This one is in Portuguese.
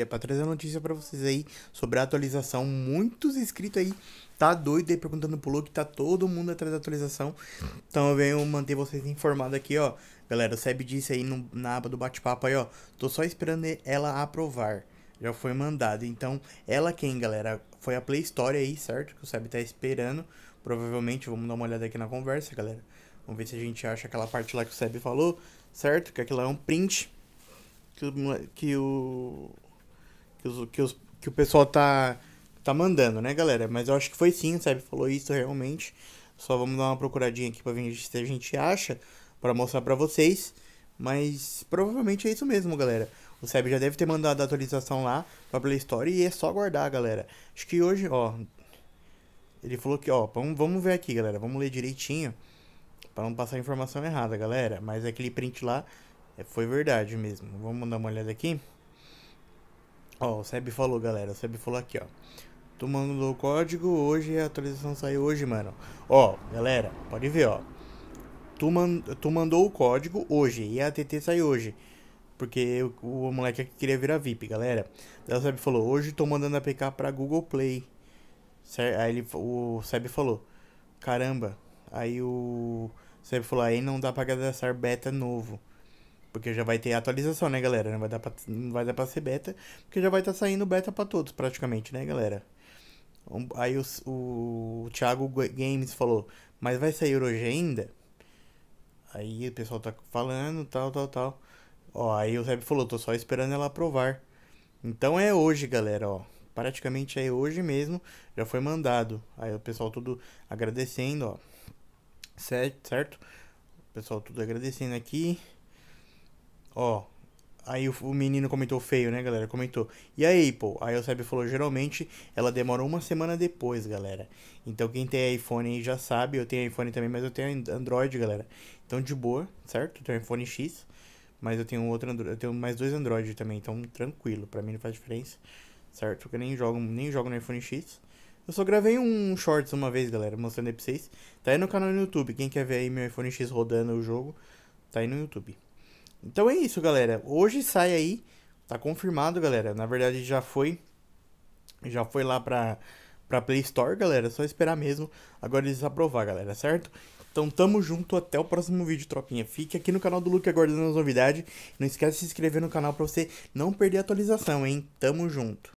É para trazer a notícia para vocês aí sobre a atualização. Muitos inscritos aí tá doido aí perguntando pro Luke, tá todo mundo atrás da atualização. Então eu venho manter vocês informados aqui, ó. Galera, o Seb disse aí no, na aba do bate-papo aí, ó. Tô só esperando ela aprovar. Já foi mandado. Então, ela quem, galera? Foi a Play Store aí, certo? Que o Seb tá esperando. Provavelmente, vamos dar uma olhada aqui na conversa, galera. Vamos ver se a gente acha aquela parte lá que o Seb falou, certo? Que aquilo é um print que, o, que o, que, os, que, os, que o pessoal tá, tá mandando, né, galera? Mas eu acho que foi sim, sabe? Falou isso realmente. Só vamos dar uma procuradinha aqui pra ver se a gente acha, para mostrar para vocês. Mas provavelmente é isso mesmo, galera. O Seb já deve ter mandado a atualização lá pra Play Store e é só aguardar, galera. Acho que hoje, ó. Ele falou que, ó, vamos, vamos ver aqui, galera. Vamos ler direitinho. para não passar informação errada, galera. Mas aquele print lá é, foi verdade mesmo. Vamos dar uma olhada aqui. Ó, o Seb falou, galera. O Seb falou aqui, ó. Tu mandou o código hoje, e a atualização saiu hoje, mano. Ó, galera, pode ver, ó. Tu, man, tu mandou o código hoje e a TT saiu hoje. Porque o, o moleque aqui queria virar VIP, galera. Daí o Seb falou, hoje tô mandando a PK pra Google Play. Aí ele, o Seb falou, caramba. Aí o Seb falou, aí não dá pra cadastrar beta novo. Porque já vai ter atualização, né, galera? Não vai dar pra, não vai dar pra ser beta, porque já vai estar tá saindo beta para todos, praticamente, né, galera? Aí o, o, o Thiago Games falou, mas vai sair hoje ainda? Aí o pessoal tá falando, tal, tal, tal. Ó, aí o Zeb falou, tô só esperando ela aprovar. Então é hoje, galera, ó. Praticamente é hoje mesmo, já foi mandado. Aí o pessoal tudo agradecendo, ó. Certo? certo? O pessoal tudo agradecendo aqui. Ó, Aí o, menino comentou feio, né, galera? Comentou. E a Apple? Aí o Seb falou, geralmente ela demora uma semana depois, galera. Então quem tem iPhone aí já sabe, eu tenho iPhone também, mas eu tenho Android, galera. Então de boa, certo? Eu tenho iPhone X, mas eu tenho outro Android, eu tenho mais dois Android também, então tranquilo, para mim não faz diferença. Certo? Porque eu nem jogo, nem jogo no iPhone X. Eu só gravei um shorts uma vez, galera, mostrando aí pra vocês. Tá aí no canal no YouTube. Quem quer ver aí meu iPhone X rodando o jogo, tá aí no YouTube. Então é isso, galera. Hoje sai aí, tá confirmado, galera. Na verdade já foi já foi lá pra, pra Play Store, galera. É só esperar mesmo. Agora eles aprovar, galera, certo? Então tamo junto, até o próximo vídeo, tropinha. Fique aqui no canal do Luke aguardando as novidades. Não esquece de se inscrever no canal pra você não perder a atualização, hein? Tamo junto.